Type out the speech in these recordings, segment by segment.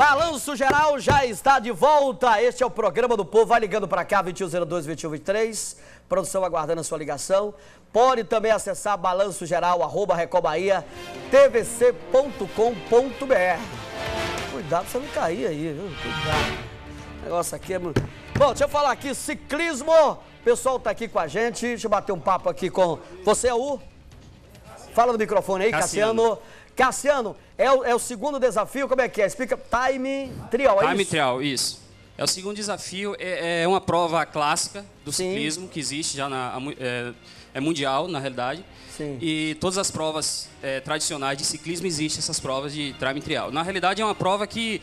Balanço Geral já está de volta. Este é o programa do povo. Vai ligando para cá, 2102, 2123. Produção aguardando a sua ligação. Pode também acessar balanço geral, arroba recobahia, tvc.com.br. Cuidado pra você não cair aí, viu? Cuidado. O negócio aqui é... Muito... Bom, deixa eu falar aqui, ciclismo. O pessoal tá aqui com a gente. Deixa eu bater um papo aqui com... Você é o... Fala no microfone aí, Cassiano. Cassiano. Cassiano, é o, é o segundo desafio, como é que é? Explica, time trial, é Time isso? trial, isso. É o segundo desafio, é, é uma prova clássica do Sim. ciclismo, que existe já na... É, é mundial, na realidade. Sim. E todas as provas é, tradicionais de ciclismo existem essas provas de time trial. Na realidade, é uma prova que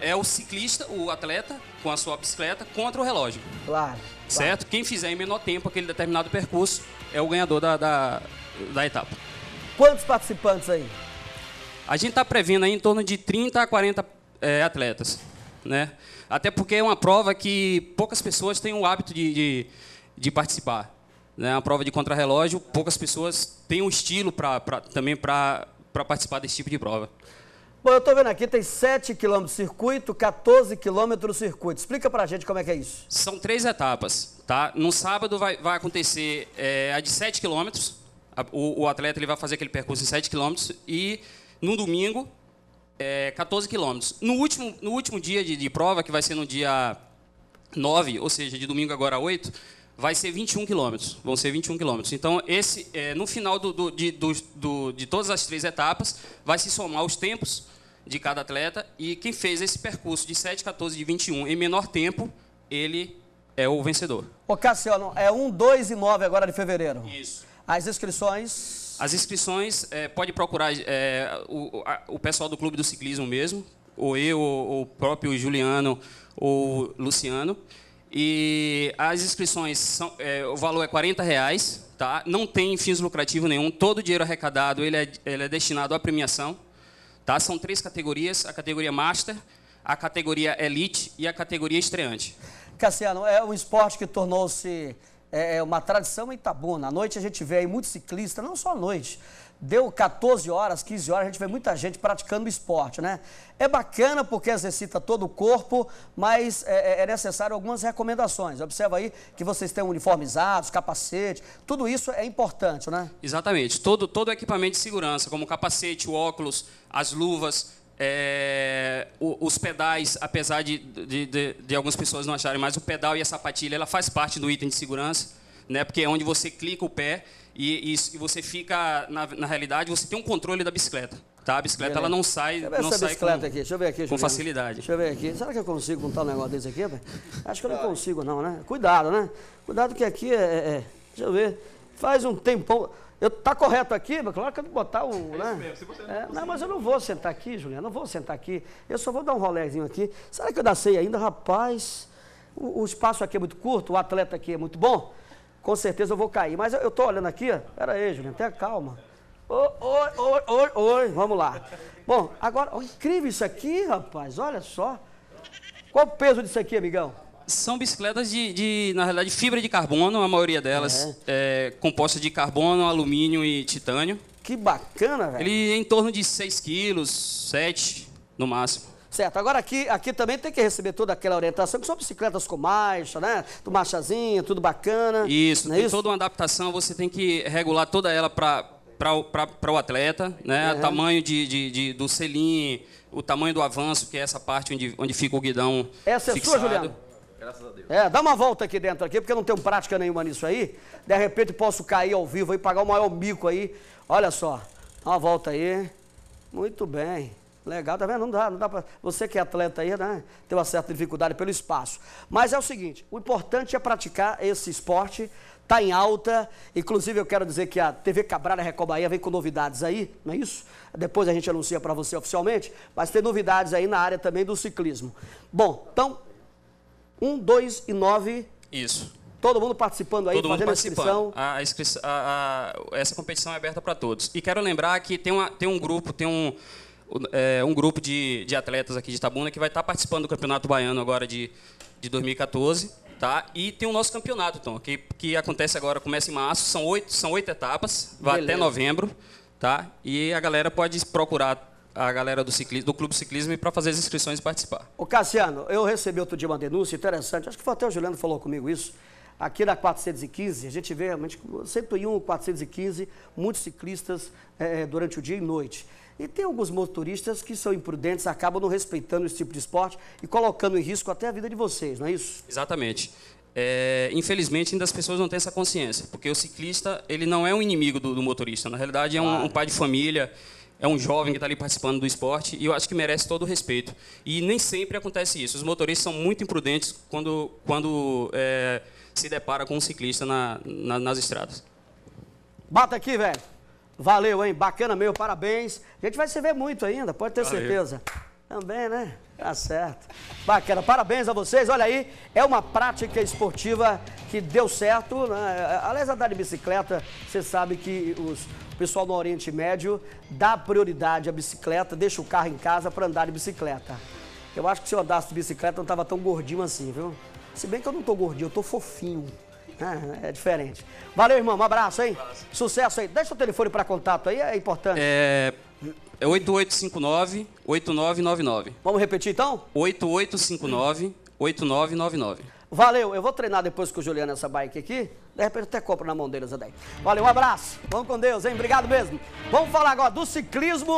é o ciclista, o atleta, com a sua bicicleta, contra o relógio. Claro. Certo? Claro. Quem fizer em menor tempo aquele determinado percurso é o ganhador da, da, da etapa. Quantos participantes aí? A gente está prevendo aí em torno de 30 a 40 é, atletas. Né? Até porque é uma prova que poucas pessoas têm o hábito de, de, de participar. Né? É uma prova de contrarrelógio, poucas pessoas têm o um estilo pra, pra também para participar desse tipo de prova. Bom, eu estou vendo aqui, tem 7 quilômetros circuito, 14 quilômetros circuito. Explica para a gente como é que é isso. São três etapas, tá? No sábado vai, vai acontecer é, a de 7 quilômetros, o, o, atleta ele vai fazer aquele percurso em 7 quilômetros e num domingo, é, 14 quilômetros. No último, no último dia de, de, prova, que vai ser no dia 9, ou seja, de domingo agora 8, vai ser 21 quilômetros. Vão ser 21 quilômetros. Então, esse, é, no final do, do, de, do, de todas as três etapas, vai se somar os tempos de cada atleta. E quem fez esse percurso de 7, 14 e 21 em menor tempo, ele é o vencedor. Ô Cassiano, é 1, 2 e 9 agora de fevereiro. Isso. As inscrições as inscrições, é, pode procurar é, o, a, o pessoal do Clube do Ciclismo mesmo, ou eu, ou o próprio Juliano, ou Luciano. E as inscrições, são, é, o valor é 40 reais, tá? não tem fins lucrativos nenhum, todo o dinheiro arrecadado ele é, ele é destinado à premiação. Tá? São três categorias, a categoria Master, a categoria Elite e a categoria Estreante. Cassiano, é um esporte que tornou-se é, é uma tradição em Itabuna. À noite a gente vê aí muito ciclista, não só à noite. Deu 14 horas, 15 horas, a gente vê muita gente praticando esporte, né? É bacana porque exercita todo o corpo, mas é, é, é necessário algumas recomendações. Observa aí que vocês têm uniformizados, capacete, tudo isso é importante, né? Exatamente. Todo, todo equipamento de segurança, como o capacete, o óculos, as luvas, é, os pedais, apesar de, de, de, de, algumas pessoas não acharem, mas o pedal e a sapatilha ela faz parte do item de segurança, né? Porque é onde você clica o pé e, e, e você fica na, na, realidade você tem um controle da bicicleta, tá? A bicicleta ela não sai, deixa eu ver não essa sai bicicleta com, aqui. Deixa eu ver aqui, com facilidade. Deixa eu ver aqui. Será que eu consigo montar um negócio desse aqui? Acho que eu não consigo não, né? Cuidado, né? Cuidado que aqui é, é, é. deixa eu ver. Faz um tempão. Eu, tá correto aqui? Claro que eu vou botar o. É né? É, não, mas eu não vou sentar aqui, Juliana, não vou sentar aqui. Eu só vou dar um rolézinho aqui. Será que eu dacei ainda? Rapaz, o, o, espaço aqui é muito curto, o atleta aqui é muito bom. Com certeza eu vou cair. Mas eu, estou tô olhando aqui, ó. Pera aí, Juliana, tenha calma. Oi, oi, oi, oi, vamos lá. Bom, agora, ó, incrível isso aqui, rapaz, olha só. Qual o peso disso aqui, amigão? São bicicletas de, de, na realidade, fibra de carbono, a maioria delas é. é composta de carbono, alumínio e titânio. Que bacana, velho. Ele é em torno de 6 quilos, 7 no máximo. Certo, agora aqui, aqui também tem que receber toda aquela orientação, que são bicicletas com marcha, né? Do marchazinha, tudo bacana. Isso, é tem é isso? toda uma adaptação, você tem que regular toda ela para o atleta, né? Uhum. Tamanho de, de, de, do selim, o tamanho do avanço, que é essa parte onde, onde fica o guidão Essa é fixado. sua, Juliano? graças a Deus. É, dá uma volta aqui dentro aqui, porque eu não tenho prática nenhuma nisso aí. De repente posso cair ao vivo e pagar o maior mico aí. Olha só, dá uma volta aí. Muito bem. Legal, tá vendo? Não dá, não dá pra... Você que é atleta aí, né? Tem uma certa dificuldade pelo espaço. Mas é o seguinte, o importante é praticar esse esporte, tá em alta. Inclusive, eu quero dizer que a TV Cabral Recobaia vem com novidades aí, não é isso? Depois a gente anuncia para você oficialmente, mas tem novidades aí na área também do ciclismo. Bom, então, 1, 2 e 9. Isso. Todo mundo participando aí, todo fazendo mundo participando. inscrição. A, inscrição a, a, essa competição é aberta para todos. E quero lembrar que tem, uma, tem um grupo, tem um, é, um grupo de, de atletas aqui de Itabuna que vai estar tá participando do Campeonato Baiano agora de, de 2014. Tá? E tem o nosso campeonato, Tom, então, que, que acontece agora, começa em março, são oito, são oito etapas, vai Beleza. até novembro. Tá? E a galera pode procurar a galera do, ciclismo, do Clube Ciclismo para fazer as inscrições e participar. O Cassiano, eu recebi outro dia uma denúncia interessante, acho que foi até o Juliano falou comigo isso, aqui na 415, a gente vê realmente 101, 415, muitos ciclistas é, durante o dia e noite. E tem alguns motoristas que são imprudentes, acabam não respeitando esse tipo de esporte e colocando em risco até a vida de vocês, não é isso? Exatamente. É, infelizmente ainda as pessoas não têm essa consciência, porque o ciclista ele não é um inimigo do, do motorista, na realidade é um, um pai de família, é um jovem que está ali participando do esporte e eu acho que merece todo o respeito. E nem sempre acontece isso. Os motoristas são muito imprudentes quando, quando é, se depara com um ciclista na, na, nas estradas. Bata aqui, velho. Valeu, hein? Bacana meu, parabéns. A gente vai se ver muito ainda, pode ter Valeu. certeza. Também, né? Tá certo. Bacana, parabéns a vocês. Olha aí, é uma prática esportiva que deu certo. Né? Aliás, andar de bicicleta, você sabe que os, o pessoal no Oriente Médio dá prioridade à bicicleta, deixa o carro em casa para andar de bicicleta. Eu acho que se eu andasse de bicicleta, eu não estava tão gordinho assim, viu? Se bem que eu não tô gordinho, eu tô fofinho. É, é diferente. Valeu, irmão. Um abraço, hein? Um abraço. Sucesso aí. Deixa o telefone para contato aí, é importante. É é 8859 8999. Vamos repetir então? 8859 8999. Valeu, eu vou treinar depois com o Juliano essa bike aqui. De repente até compro na mão deles, Zé Valeu, um abraço. Vamos com Deus, hein? Obrigado mesmo. Vamos falar agora do ciclismo.